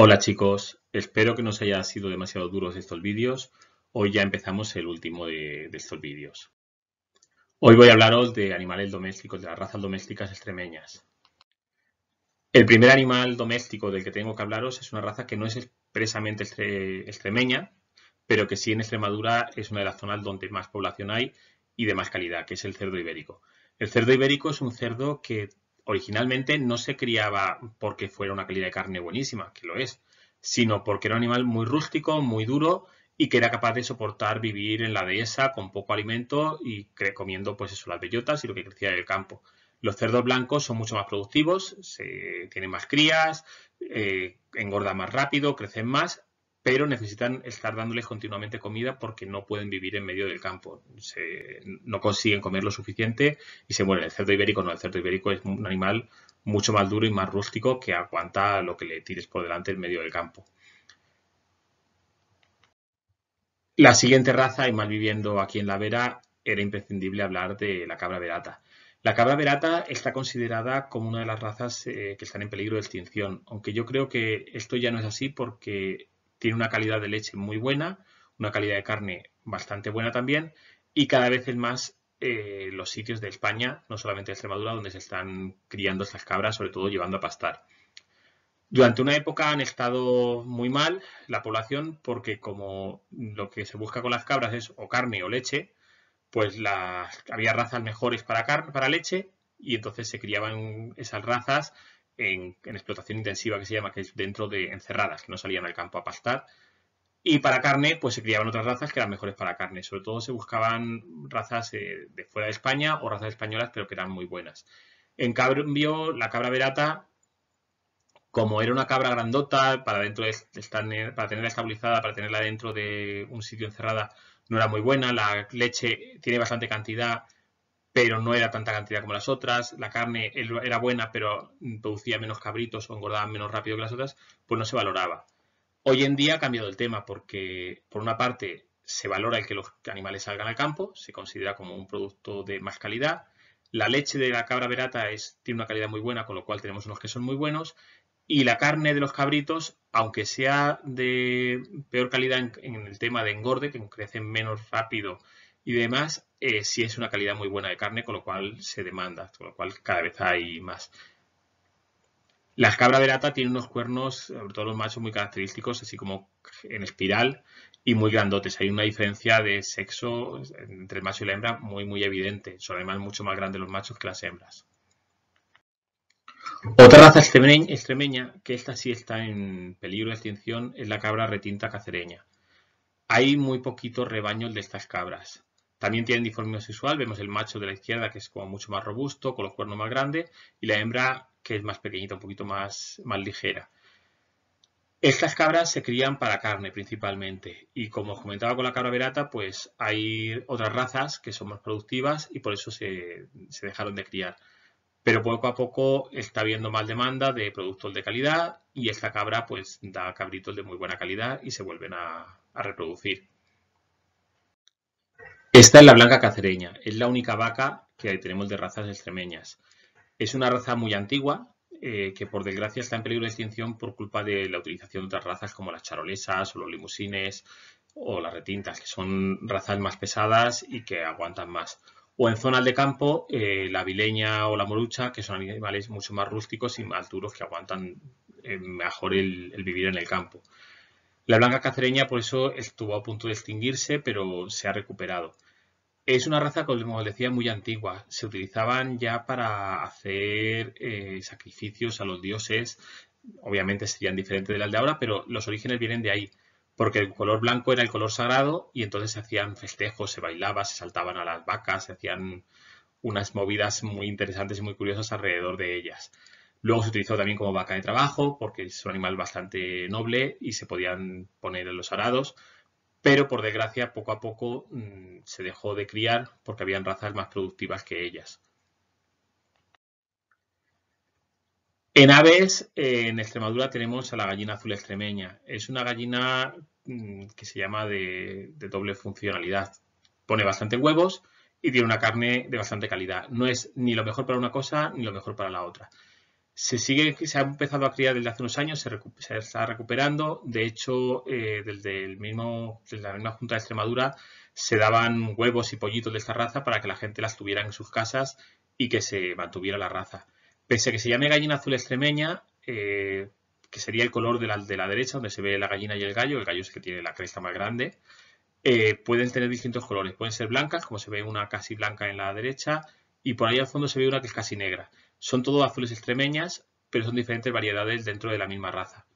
Hola chicos, espero que no os hayan sido demasiado duros estos vídeos. Hoy ya empezamos el último de, de estos vídeos. Hoy voy a hablaros de animales domésticos, de las razas domésticas extremeñas. El primer animal doméstico del que tengo que hablaros es una raza que no es expresamente extremeña, pero que sí en Extremadura es una de las zonas donde más población hay y de más calidad, que es el cerdo ibérico. El cerdo ibérico es un cerdo que originalmente no se criaba porque fuera una calidad de carne buenísima, que lo es, sino porque era un animal muy rústico, muy duro y que era capaz de soportar vivir en la dehesa con poco alimento y comiendo pues eso, las bellotas y lo que crecía en el campo. Los cerdos blancos son mucho más productivos, se, tienen más crías, eh, engordan más rápido, crecen más pero necesitan estar dándoles continuamente comida porque no pueden vivir en medio del campo. no consiguen comer lo suficiente y se mueren. El cerdo ibérico no, el cerdo ibérico es un animal mucho más duro y más rústico que aguanta lo que le tires por delante en medio del campo. La siguiente raza, y mal viviendo aquí en la vera, era imprescindible hablar de la cabra verata. La cabra verata está considerada como una de las razas eh, que están en peligro de extinción, aunque yo creo que esto ya no es así porque tiene una calidad de leche muy buena, una calidad de carne bastante buena también y cada vez es más eh, los sitios de España, no solamente de Extremadura, donde se están criando estas cabras, sobre todo llevando a pastar. Durante una época han estado muy mal la población porque como lo que se busca con las cabras es o carne o leche, pues había razas mejores para, carne, para leche y entonces se criaban esas razas en, explotación intensiva que se llama, que es dentro de encerradas, que no salían al campo a pastar. Y para carne, pues se criaban otras razas que eran mejores para carne. Sobre todo se buscaban razas eh, de fuera de España o razas españolas, pero que eran muy buenas. En cambio, la cabra verata, como era una cabra grandota, para, dentro de estar, para tenerla estabilizada, para tenerla dentro de un sitio encerrada, no era muy buena. La leche tiene bastante cantidad pero no era tanta cantidad como las otras, la carne era buena, pero producía menos cabritos o engordaba menos rápido que las otras, pues no se valoraba. Hoy en día ha cambiado el tema porque, por una parte, se valora el que los animales salgan al campo, se considera como un producto de más calidad. La leche de la cabra berata es, tiene una calidad muy buena, con lo cual tenemos unos que son muy buenos. Y la carne de los cabritos, aunque sea de peor calidad en el tema de engorde, que crecen menos rápido y demás, eh, sí es una calidad muy buena de carne, con lo cual se demanda, con lo cual cada vez hay más. Las cabras de lata tienen unos cuernos, sobre todo los machos, muy característicos, así como en espiral y muy grandotes. Hay una diferencia de sexo entre el macho y la hembra muy, muy evidente. Son además mucho más grandes los machos que las hembras. Otra raza extremeña, que esta sí está en peligro de extinción, es la cabra retinta cacereña. Hay muy poquitos rebaños de estas cabras. También tienen dimorfismo sexual, vemos el macho de la izquierda que es como mucho más robusto, con los cuernos más grandes, y la hembra que es más pequeñita, un poquito más, más ligera. Estas cabras se crían para carne principalmente y como os comentaba con la cabra verata, pues hay otras razas que son más productivas y por eso se, dejaron de criar. Pero poco a poco está habiendo más demanda de productos de calidad y esta cabra pues da cabritos de muy buena calidad y se vuelven a reproducir. Esta es la blanca cacereña, es la única vaca que tenemos de razas extremeñas. Es una raza muy antigua eh, que por desgracia está en peligro de extinción por culpa de la utilización de otras razas como las charolesas o los limusines o las retintas, que son razas más pesadas y que aguantan más. O en zonas de campo, eh, la vileña o la morucha, que son animales mucho más rústicos y más duros que aguantan eh, mejor el vivir en el campo. La blanca cacereña por eso estuvo a punto de extinguirse, pero se ha recuperado. Es una raza, como decía, muy antigua. Se utilizaban ya para hacer eh, sacrificios a los dioses. Obviamente serían diferentes de las de ahora, pero los orígenes vienen de ahí. Porque el color blanco era el color sagrado y entonces se hacían festejos, se bailaba, se saltaban a las vacas, se hacían unas movidas muy interesantes y muy curiosas alrededor de ellas. Luego se utilizó también como vaca de trabajo porque es un animal bastante noble y se podían poner en los arados, pero por desgracia poco a poco mm, se dejó de criar porque habían razas más productivas que ellas. En aves, en Extremadura tenemos a la gallina azul extremeña. Es una gallina mm, que se llama de, de doble funcionalidad. Pone bastante huevos y tiene una carne de bastante calidad. No es ni lo mejor para una cosa ni lo mejor para la otra se sigue, se ha empezado a criar desde hace unos años, se, está recuperando. De hecho, eh, desde, el mismo, desde la misma Junta de Extremadura se daban huevos y pollitos de esta raza para que la gente las tuviera en sus casas y que se mantuviera la raza. Pese a que se llame gallina azul extremeña, eh, que sería el color de la, de la, derecha, donde se ve la gallina y el gallo, el gallo es que tiene la cresta más grande, eh, pueden tener distintos colores. Pueden ser blancas, como se ve una casi blanca en la derecha, y por ahí al fondo se ve una que es casi negra son todos azules extremeñas, pero son diferentes variedades dentro de la misma raza.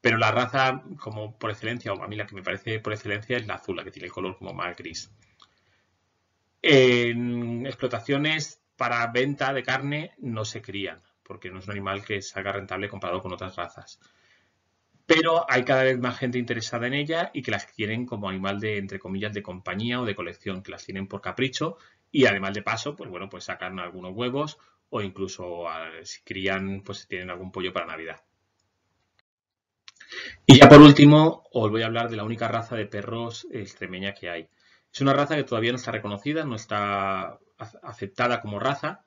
Pero la raza, como por excelencia, o a mí la que me parece por excelencia, es la azul, la que tiene el color como más gris. En explotaciones para venta de carne no se crían, porque no es un animal que salga rentable comparado con otras razas. Pero hay cada vez más gente interesada en ella y que las tienen como animal de, entre comillas, de compañía o de colección, que las tienen por capricho y además de paso, pues bueno, pues sacan algunos huevos o incluso si crían, pues si tienen algún pollo para Navidad. Y ya por último, os voy a hablar de la única raza de perros extremeña que hay. Es una raza que todavía no está reconocida, no está aceptada como raza,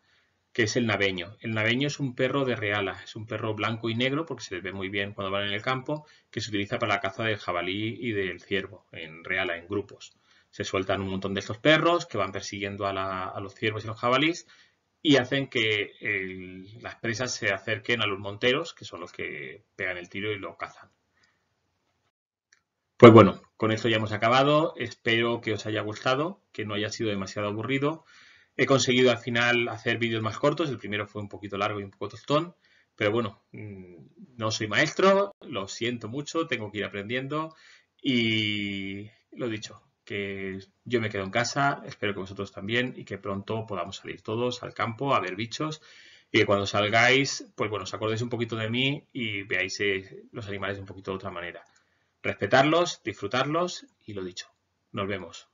que es el naveño. El naveño es un perro de reala, es un perro blanco y negro porque se le ve muy bien cuando van en el campo, que se utiliza para la caza del jabalí y del ciervo en reala, en grupos. Se sueltan un montón de estos perros que van persiguiendo a, a los ciervos y los jabalís y hacen que eh, las presas se acerquen a los monteros, que son los que pegan el tiro y lo cazan. Pues bueno, con esto ya hemos acabado. Espero que os haya gustado, que no haya sido demasiado aburrido. He conseguido al final hacer vídeos más cortos. El primero fue un poquito largo y un poco tostón. Pero bueno, mm, no soy maestro, lo siento mucho, tengo que ir aprendiendo. Y lo dicho, que yo me quedo en casa, espero que vosotros también y que pronto podamos salir todos al campo a ver bichos y que cuando salgáis, pues bueno, os acordéis un poquito de mí y veáis eh, los animales un poquito de otra manera. Respetarlos, disfrutarlos y lo dicho. Nos vemos.